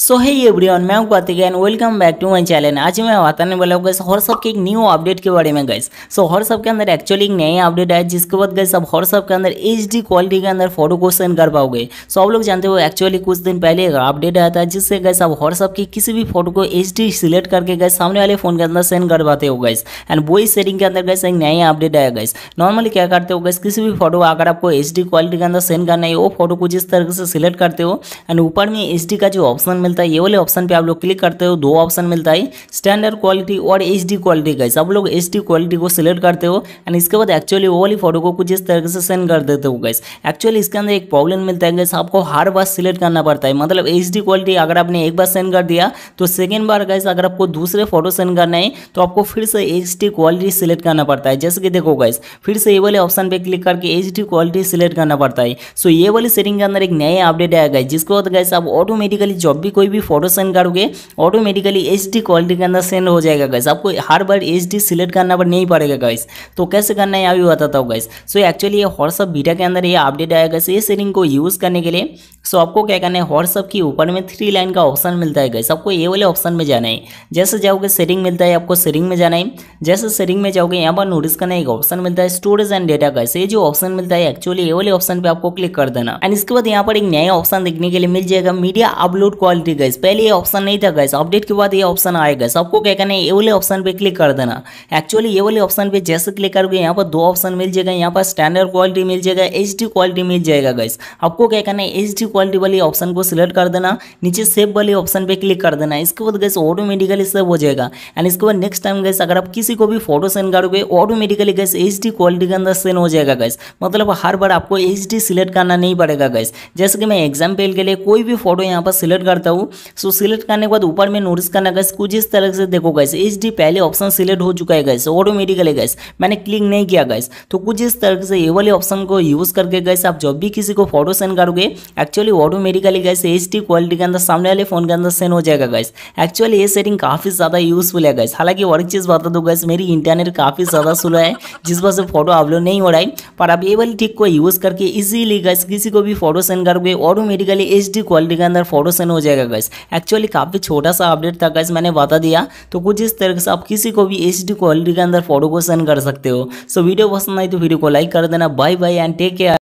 सो है एवरीवन मैं हूं Kartik and welcome back to my channel आज मैं बताने वाला हूँ गैस व्हाट्सअप के एक न्यू अपडेट के बारे में गैस सो व्हाट्सअप के अंदर एक्चुअली एक नया अपडेट आया जिसके बाद गैस अब व्हाट्सअप के अंदर एच क्वालिटी के अंदर फोटो को सेंड कर पाओगे सो आप लोग जानते हो एक्चुअली कुछ दिन पहले एक अपडेट आया था जिससे गैस आप व्हाट्सअप की किसी भी फोटो को एच सिलेक्ट करके गए सामने वाले फोन के अंदर सेंड कर पाते हो गैस एंड वही सेटिंग के अंदर गैस एक नया अपडेट आया गैस नॉर्मली क्या करते हो गैस किसी भी फोटो अगर आपको एच क्वालिटी के अंदर सेंड करना है वो फोटो को जिस तरह से सिलेक्ट करते हो एंड ऊपर में एच का जो ऑप्शन मिलता है ये वाले ऑप्शन पे आप लोग क्लिक करते हो दो ऑप्शन मिलता है स्टैंडर्ड क्वालिटी और एच क्वालिटी का आप लोग एच क्वालिटी को सिलेक्ट करते हो एंड इसके बाद एक्चुअली वो वाली फोटो को कुछ इस तरीके से सेंड कर देते हो गैस एक्चुअली इसके अंदर एक प्रॉब्लम मिलता है गैस आपको हर बार सिलेक्ट करना पड़ता है मतलब एच क्वालिटी अगर आपने एक बार सेंड कर दिया तो सेकेंड बार गैस अगर आपको दूसरे फोटो सेंड करना है तो आपको फिर से एच क्वालिटी सिलेक्ट करना पड़ता है जैसे कि देखो गैस फिर से ये वाले ऑप्शन पर क्लिक करके एच क्वालिटी सिलेक्ट करना पड़ता है सो ये वाली सेटिंग के अंदर एक नया अपडेट आया गया जिसके बाद गैस आप ऑटोमेटिकली जब की कोई भी फोटो सेंड करोगे ऑटोमेटिकली एच क्वालिटी के अंदर सेंड हो जाएगा गैस आपको हर बार एच सिलेक्ट करना पर नहीं पड़ेगा गैस तो कैसे करना है अभी बताता हूँ गैस सो एक्चुअली ये व्हाट्सअप बीटा के अंदर ये अपडेट आया गैस ये सेटिंग को यूज़ करने के लिए सो आपको क्या करना है व्हाट्सअप के ऊपर में थ्री लाइन का ऑप्शन मिलता है गैस आपको ये वाले ऑप्शन में जाना है जैसे जाओगे सेटिंग मिलता है आपको सेटिंग में जाना है जैसे सेटिंग में जाओगे यहाँ पर नोटिस करना एक ऑप्शन मिलता है स्टोरेज एंड डेटा गैस ये जो ऑप्शन मिलता है एक्चुअली ये वाले ऑप्शन पर आपको क्लिक कर देना एंड इसके बाद यहाँ पर एक नया ऑप्शन देखने के लिए मिल जाएगा मीडिया अपलोड क्वालिटी ऑप्शन थी गैस पहले ये ऑप्शन नहीं था गैस अपडेट के बाद ये ऑप्शन आएगा सबको क्या करना है ये वाले ऑप्शन पे क्लिक कर देना एक्चुअली ये वाले ऑप्शन पे जैसे क्लिक करोगे यहाँ पर दो ऑप्शन मिल जाएगा यहाँ पर स्टैंडर्ड क्वालिटी मिल जाएगा एच क्वालिटी मिल जाएगा गैस आपको क्या करना है एच क्वालिटी वाले ऑप्शन को सिलेक्ट कर देना नीचे सेफ वाले ऑप्शन पर क्लिक कर देना इसके बाद गैस ऑटोमेटिकली सेव हो जाएगा एंड इसके बाद नेक्स्ट टाइम गैस अगर आप किसी को भी फोटो सेंड करोगे ऑटोमेटिकली गैस एच क्वालिटी के अंदर सेंड हो जाएगा गैस मतलब हर बार आपको एच सिलेक्ट करना नहीं पड़ेगा गैस जैसे कि मैं एग्जाम्पल के लिए कोई भी फोटो यहाँ पर सिलेक्ट करता करता हूँ सो सिलेक्ट करने के बाद ऊपर में नोटिस करना गैस कुछ इस तरह से देखो गैस एच डी पहले ऑप्शन सिलेक्ट हो चुका है गैस ऑटोमेटिकली गैस मैंने क्लिक नहीं किया गैस तो कुछ इस तरह से ये वाले ऑप्शन को यूज़ करके गैस आप जब भी किसी को फोटो सेंड करोगे actually automatically guys H D quality के अंदर सामने वाले फ़ोन के अंदर सेंड हो जाएगा गैस एक्चुअली ये सेटिंग काफ़ी ज़्यादा यूज़फुल है गैस हालांकि और एक चीज़ बता दो गैस मेरी इंटरनेट काफ़ी ज़्यादा स्लो है जिस वजह से फोटो अपलोड नहीं हो रहा है पर आप ये वाली टिक को यूज़ करके इजीली गैस किसी को भी फोटो सेंड करोगे ऑटोमेटिकली एच क्वालिटी के अंदर फोटो सेंड हो जाएगा जाएगा गैस एक्चुअली काफ़ी छोटा सा अपडेट था गैस मैंने बता दिया तो कुछ इस तरह से आप किसी को भी एच क्वालिटी के अंदर फोटो को सेंड कर सकते हो सो वीडियो पसंद आई तो वीडियो को लाइक कर देना bye bye and take care